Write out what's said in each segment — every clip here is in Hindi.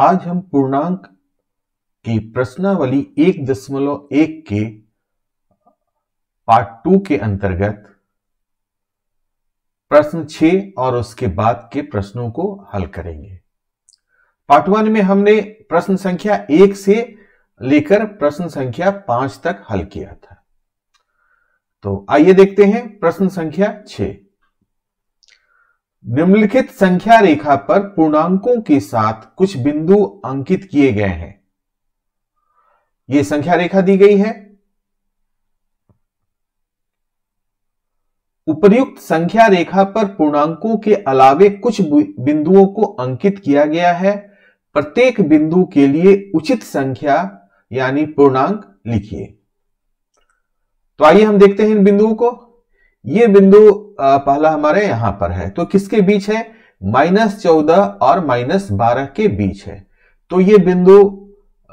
आज हम पूर्णांक की प्रश्नावली एक दशमलव एक के पार्ट टू के अंतर्गत प्रश्न छ और उसके बाद के प्रश्नों को हल करेंगे पार्ट वन में हमने प्रश्न संख्या एक से लेकर प्रश्न संख्या पांच तक हल किया था तो आइए देखते हैं प्रश्न संख्या छह निम्नलिखित संख्या रेखा पर पूर्णांकों के साथ कुछ बिंदु अंकित किए गए हैं ये संख्या रेखा दी गई है उपर्युक्त संख्या रेखा पर पूर्णांकों के अलावे कुछ बिंदुओं को अंकित किया गया है प्रत्येक बिंदु के लिए उचित संख्या यानी पूर्णांक लिखिए तो आइए हम देखते हैं इन बिंदुओं को ये बिंदु पहला हमारे यहां पर है तो किसके बीच है माइनस चौदह और माइनस बारह के बीच है तो ये बिंदु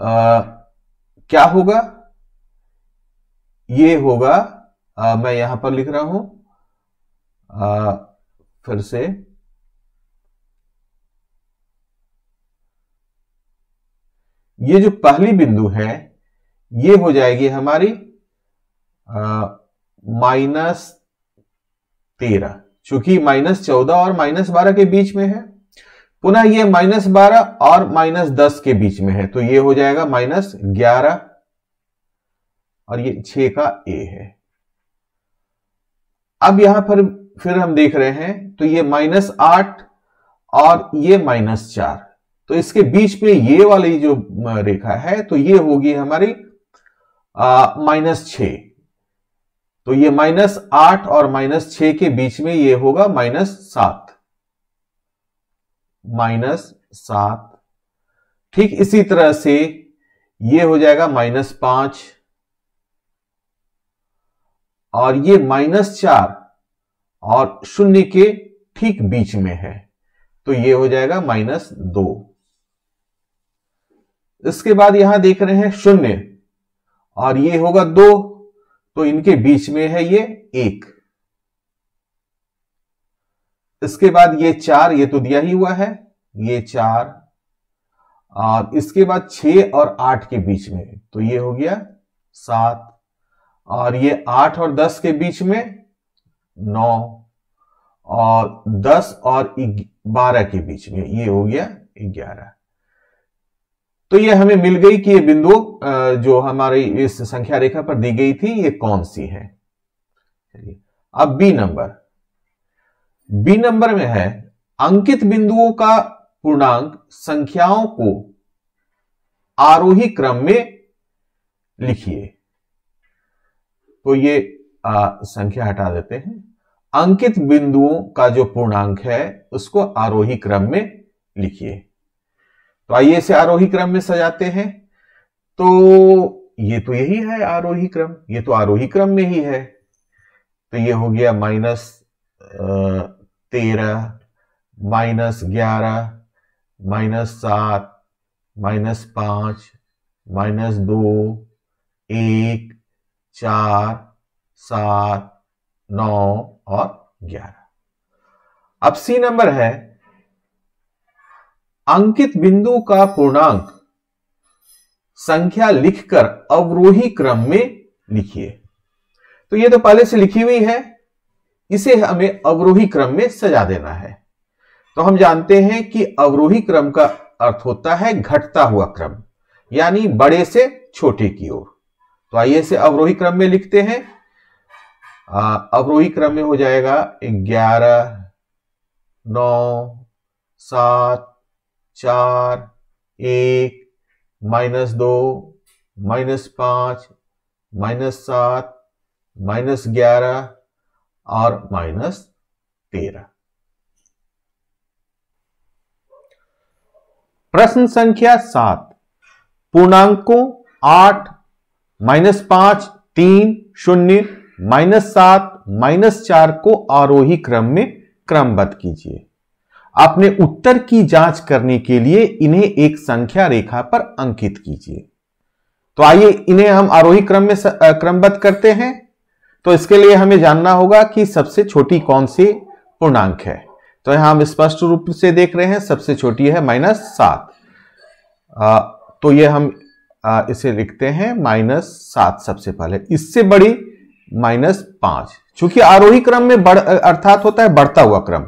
आ, क्या होगा ये होगा आ, मैं यहां पर लिख रहा हूं आ, फिर से ये जो पहली बिंदु है ये हो जाएगी हमारी माइनस तेरह चूंकि माइनस चौदह और माइनस बारह के बीच में है पुनः ये माइनस बारह और माइनस दस के बीच में है तो ये हो जाएगा माइनस ग्यारह और ये छ का ए है अब यहां पर फिर हम देख रहे हैं तो ये माइनस आठ और ये माइनस चार तो इसके बीच में ये वाली जो रेखा है तो ये होगी हमारी माइनस छह तो ये माइनस आठ और माइनस छ के बीच में ये होगा माइनस सात माइनस सात ठीक इसी तरह से ये हो जाएगा माइनस पांच और ये माइनस चार और शून्य के ठीक बीच में है तो ये हो जाएगा माइनस दो इसके बाद यहां देख रहे हैं शून्य और ये होगा दो तो इनके बीच में है ये एक इसके बाद ये चार ये तो दिया ही हुआ है ये चार और इसके बाद छ और आठ के बीच में तो ये हो गया सात और ये आठ और दस के बीच में नौ और दस और बारह के बीच में ये हो गया ग्यारह तो ये हमें मिल गई कि ये बिंदु जो हमारी इस संख्या रेखा पर दी गई थी ये कौन सी है चलिए अब बी नंबर बी नंबर में है अंकित बिंदुओं का पूर्णांक संख्याओं को आरोही क्रम में लिखिए तो ये आ, संख्या हटा देते हैं अंकित बिंदुओं का जो पूर्णांक है उसको आरोही क्रम में लिखिए तो आइए इसे आरोही क्रम में सजाते हैं तो ये तो यही है आरोही क्रम ये तो आरोही क्रम में ही है तो ये हो गया माइनस तेरह माइनस ग्यारह माइनस सात माइनस पांच माइनस दो एक चार सात नौ और ग्यारह अब सी नंबर है अंकित बिंदु का पूर्णांक संख्या लिखकर अवरोही क्रम में लिखिए तो ये तो पहले से लिखी हुई है इसे हमें अवरोही क्रम में सजा देना है तो हम जानते हैं कि अवरोही क्रम का अर्थ होता है घटता हुआ क्रम यानी बड़े से छोटे की ओर तो आइए इसे अवरोही क्रम में लिखते हैं अवरोही क्रम में हो जाएगा ग्यारह नौ सात चार एक माइनस दो माइनस पाँच माइनस सात माइनस ग्यारह और माइनस तेरह प्रश्न संख्या सात पूर्णांकों आठ माइनस पांच तीन शून्य माइनस सात माइनस चार को आरोही क्रम में क्रमबद्ध कीजिए अपने उत्तर की जांच करने के लिए इन्हें एक संख्या रेखा पर अंकित कीजिए तो आइए इन्हें हम आरोही क्रम में क्रमबद्ध करते हैं तो इसके लिए हमें जानना होगा कि सबसे छोटी कौन सी पूर्णांक है तो यहां हम स्पष्ट रूप से देख रहे हैं सबसे छोटी है माइनस सात तो ये हम आ, इसे लिखते हैं माइनस सात सबसे पहले इससे बड़ी माइनस पांच चूंकि आरोही क्रम में बढ़ अर्थात होता है बढ़ता हुआ क्रम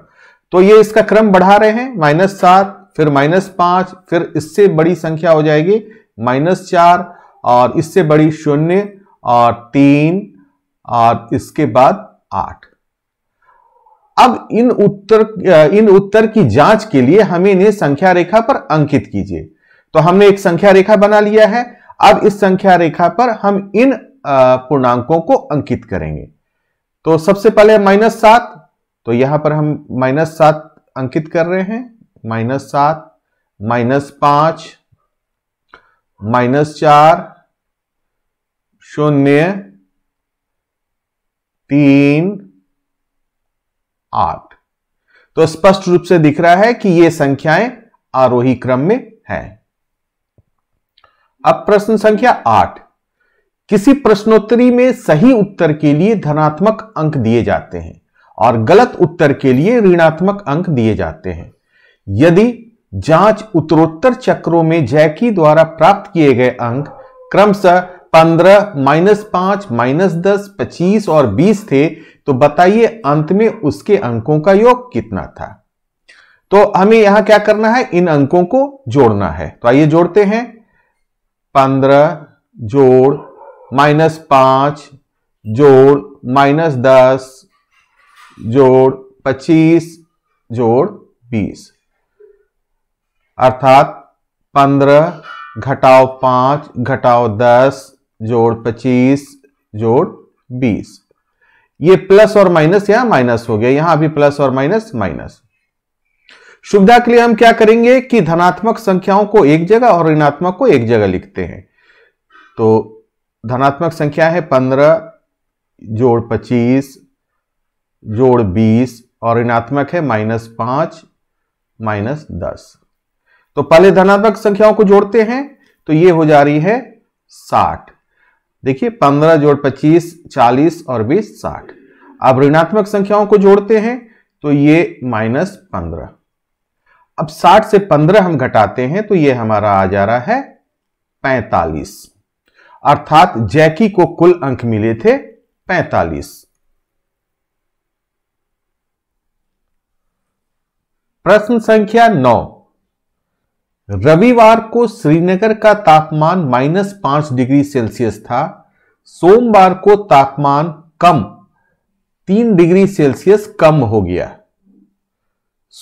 तो ये इसका क्रम बढ़ा रहे हैं माइनस सात फिर माइनस पांच फिर इससे बड़ी संख्या हो जाएगी माइनस चार और इससे बड़ी शून्य और तीन और इसके बाद आठ अब इन उत्तर इन उत्तर की जांच के लिए हमें इन्हें संख्या रेखा पर अंकित कीजिए तो हमने एक संख्या रेखा बना लिया है अब इस संख्या रेखा पर हम इन पूर्णांकों को अंकित करेंगे तो सबसे पहले माइनस सात तो यहां पर हम माइनस सात अंकित कर रहे हैं माइनस सात माइनस पांच माइनस चार शून्य तीन आठ तो स्पष्ट रूप से दिख रहा है कि ये संख्याएं आरोही क्रम में हैं। अब प्रश्न संख्या आठ किसी प्रश्नोत्तरी में सही उत्तर के लिए धनात्मक अंक दिए जाते हैं और गलत उत्तर के लिए ऋणात्मक अंक दिए जाते हैं यदि जांच उत्तरोत्तर चक्रों में जैकी द्वारा प्राप्त किए गए अंक क्रमशः 15 माइनस पांच माइनस दस पच्चीस और 20 थे तो बताइए अंत में उसके अंकों का योग कितना था तो हमें यहां क्या करना है इन अंकों को जोड़ना है तो आइए जोड़ते हैं 15 जोड़ माइनस पांच जोड़ माइनस दस जोड़ पच्चीस जोड़ बीस अर्थात पंद्रह घटाओ पांच घटाओ दस जोड़ पच्चीस जोड़ बीस ये प्लस और माइनस या माइनस हो गया यहां अभी प्लस और माइनस माइनस सुविधा के लिए हम क्या करेंगे कि धनात्मक संख्याओं को एक जगह और ऋणात्मक को एक जगह लिखते हैं तो धनात्मक संख्या है पंद्रह जोड़ पच्चीस जोड़ बीस और ऋणात्मक है माइनस पांच माइनस दस तो पहले धनात्मक संख्याओं को जोड़ते हैं तो ये हो जा रही है साठ देखिए पंद्रह जोड़ पच्चीस चालीस और बीस साठ अब ऋणात्मक संख्याओं को जोड़ते हैं तो ये माइनस पंद्रह अब साठ से पंद्रह हम घटाते हैं तो ये हमारा आ जा रहा है पैंतालीस अर्थात जैकी को कुल अंक मिले थे पैंतालीस प्रश्न संख्या नौ रविवार को श्रीनगर का तापमान माइनस पांच डिग्री सेल्सियस था सोमवार को तापमान कम तीन डिग्री सेल्सियस कम हो गया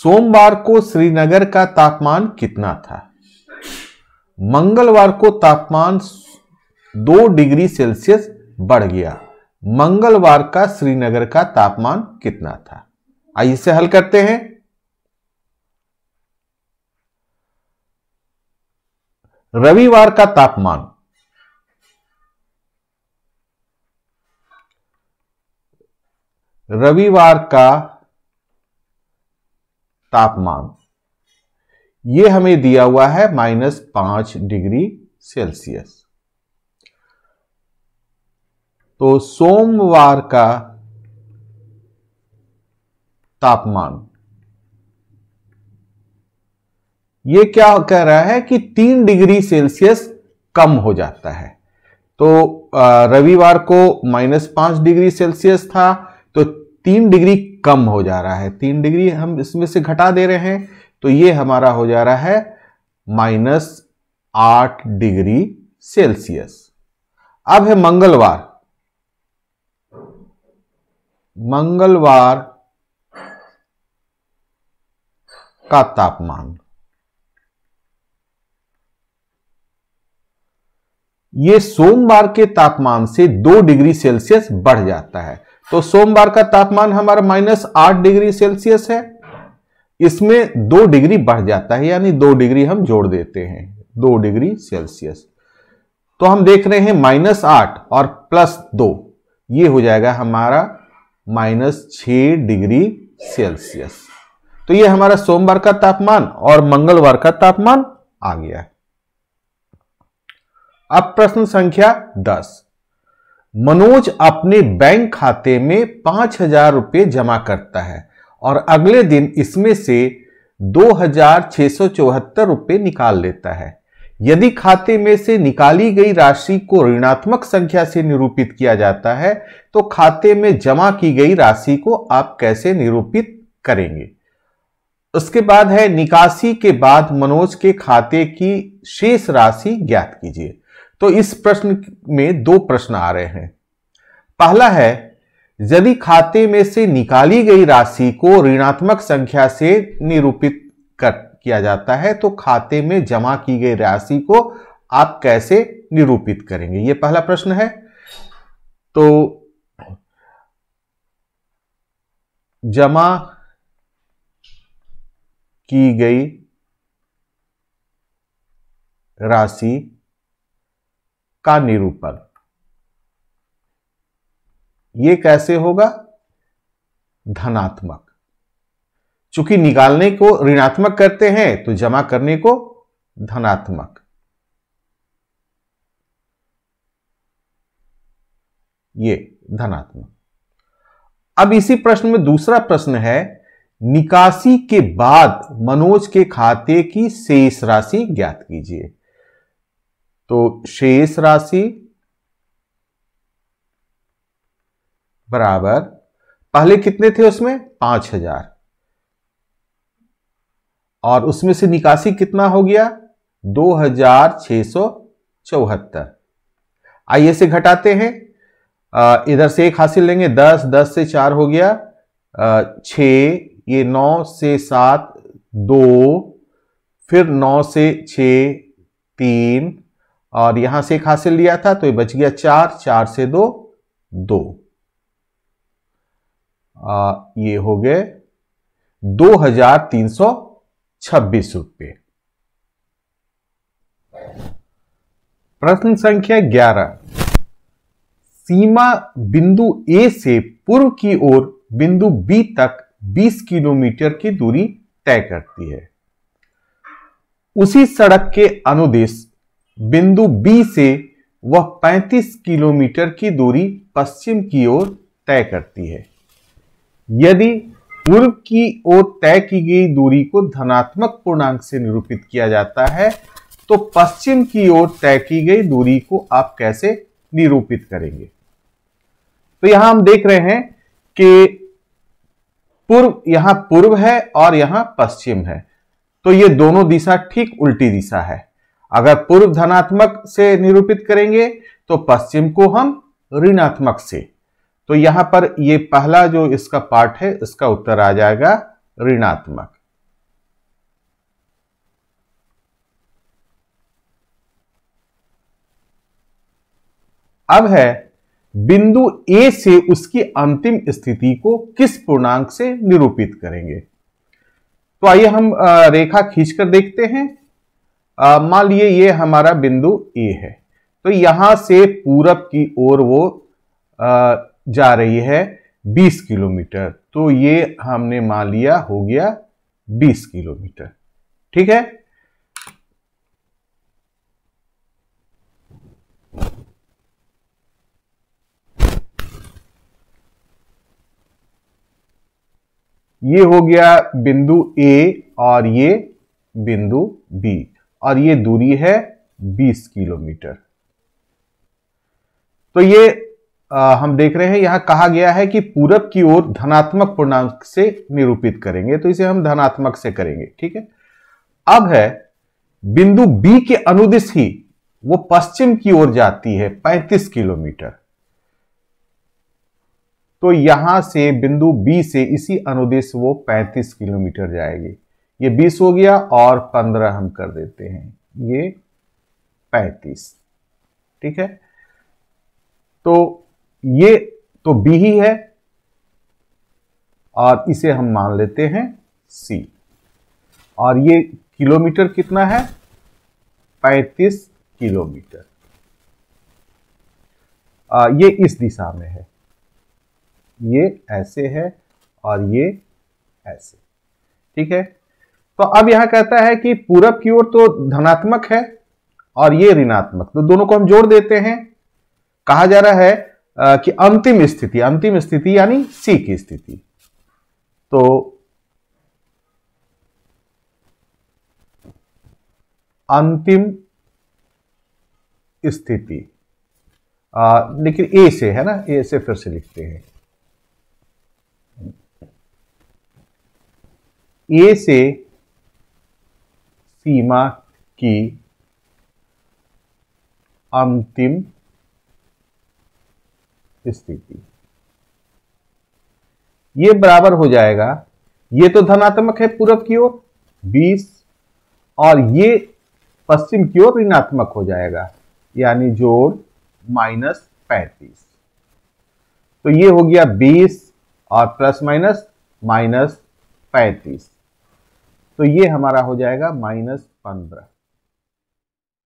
सोमवार को श्रीनगर का तापमान कितना था मंगलवार को तापमान दो डिग्री सेल्सियस बढ़ गया मंगलवार का श्रीनगर का तापमान कितना था आइए इसे हल करते हैं रविवार का तापमान रविवार का तापमान ये हमें दिया हुआ है माइनस पांच डिग्री सेल्सियस तो सोमवार का तापमान ये क्या कह रहा है कि तीन डिग्री सेल्सियस कम हो जाता है तो रविवार को माइनस पांच डिग्री सेल्सियस था तो तीन डिग्री कम हो जा रहा है तीन डिग्री हम इसमें से घटा दे रहे हैं तो ये हमारा हो जा रहा है माइनस आठ डिग्री सेल्सियस अब है मंगलवार मंगलवार का तापमान ये सोमवार के तापमान से दो डिग्री सेल्सियस बढ़ जाता है तो सोमवार का तापमान हमारा माइनस आठ डिग्री सेल्सियस है इसमें दो डिग्री बढ़ जाता है यानी दो डिग्री हम जोड़ देते हैं दो डिग्री सेल्सियस तो हम देख रहे हैं माइनस आठ और प्लस दो ये हो जाएगा हमारा माइनस छ डिग्री सेल्सियस तो ये हमारा सोमवार का तापमान और मंगलवार का तापमान आ गया है अब प्रश्न संख्या दस मनोज अपने बैंक खाते में पांच हजार रुपये जमा करता है और अगले दिन इसमें से दो हजार छह सौ चौहत्तर रुपये निकाल लेता है यदि खाते में से निकाली गई राशि को ऋणात्मक संख्या से निरूपित किया जाता है तो खाते में जमा की गई राशि को आप कैसे निरूपित करेंगे उसके बाद है निकासी के बाद मनोज के खाते की शेष राशि ज्ञात कीजिए तो इस प्रश्न में दो प्रश्न आ रहे हैं पहला है यदि खाते में से निकाली गई राशि को ऋणात्मक संख्या से निरूपित कर किया जाता है तो खाते में जमा की गई राशि को आप कैसे निरूपित करेंगे यह पहला प्रश्न है तो जमा की गई राशि का निरूपण ये कैसे होगा धनात्मक चूंकि निकालने को ऋणात्मक करते हैं तो जमा करने को धनात्मक ये धनात्मक अब इसी प्रश्न में दूसरा प्रश्न है निकासी के बाद मनोज के खाते की शेष राशि ज्ञात कीजिए तो शेष राशि बराबर पहले कितने थे उसमें पांच हजार और उसमें से निकासी कितना हो गया दो हजार छह सौ चौहत्तर आइए से घटाते हैं इधर से एक हासिल लेंगे दस दस से चार हो गया छ ये नौ से सात दो फिर नौ से छ तीन और यहां से एक हासिल लिया था तो ये बच गया चार चार से दो दो आ, ये हो गए दो हजार तीन सौ छब्बीस रुपये प्रश्न संख्या ग्यारह सीमा बिंदु ए से पूर्व की ओर बिंदु बी तक 20 किलोमीटर की दूरी तय करती है उसी सड़क के अनुदेश बिंदु बी से वह 35 किलोमीटर की दूरी पश्चिम की ओर तय करती है यदि पूर्व की ओर तय की गई दूरी को धनात्मक पूर्णांक से निरूपित किया जाता है तो पश्चिम की ओर तय की गई दूरी को आप कैसे निरूपित करेंगे तो यहां हम देख रहे हैं कि पूर्व यहां पूर्व है और यहां पश्चिम है तो ये दोनों दिशा ठीक उल्टी दिशा है अगर पूर्व धनात्मक से निरूपित करेंगे तो पश्चिम को हम ऋणात्मक से तो यहां पर ये पहला जो इसका पार्ट है इसका उत्तर आ जाएगा ऋणात्मक अब है बिंदु ए से उसकी अंतिम स्थिति को किस पूर्णांक से निरूपित करेंगे तो आइए हम रेखा खींचकर देखते हैं मान लिए ये हमारा बिंदु ए है तो यहां से पूरब की ओर वो आ, जा रही है 20 किलोमीटर तो ये हमने मान लिया हो गया 20 किलोमीटर ठीक है ये हो गया बिंदु ए और ये बिंदु बी और ये दूरी है 20 किलोमीटर तो ये आ, हम देख रहे हैं यहां कहा गया है कि पूरब की ओर धनात्मक पूर्णांक से निरूपित करेंगे तो इसे हम धनात्मक से करेंगे ठीक है अब है बिंदु बी के अनुदिश ही वो पश्चिम की ओर जाती है 35 किलोमीटर तो यहां से बिंदु बी से इसी अनुदेश वो 35 किलोमीटर जाएगी ये 20 हो गया और 15 हम कर देते हैं ये 35 ठीक है तो ये तो बी ही है और इसे हम मान लेते हैं सी और ये किलोमीटर कितना है 35 किलोमीटर ये इस दिशा में है ये ऐसे है और ये ऐसे ठीक है तो अब यहां कहता है कि पूरब की ओर तो धनात्मक है और ये ऋणात्मक तो दोनों को हम जोड़ देते हैं कहा जा रहा है कि अंतिम स्थिति अंतिम स्थिति यानी सी की स्थिति तो अंतिम स्थिति लेकिन ए से है ना ए से फिर से लिखते हैं ए से सीमा की अंतिम स्थिति ये बराबर हो जाएगा ये तो धनात्मक है पूर्व की ओर 20 और ये पश्चिम की ओर ऋणात्मक हो जाएगा यानी जोड़ माइनस पैंतीस तो ये हो गया 20 और प्लस माइनस माइनस पैंतीस तो ये हमारा हो जाएगा माइनस पंद्रह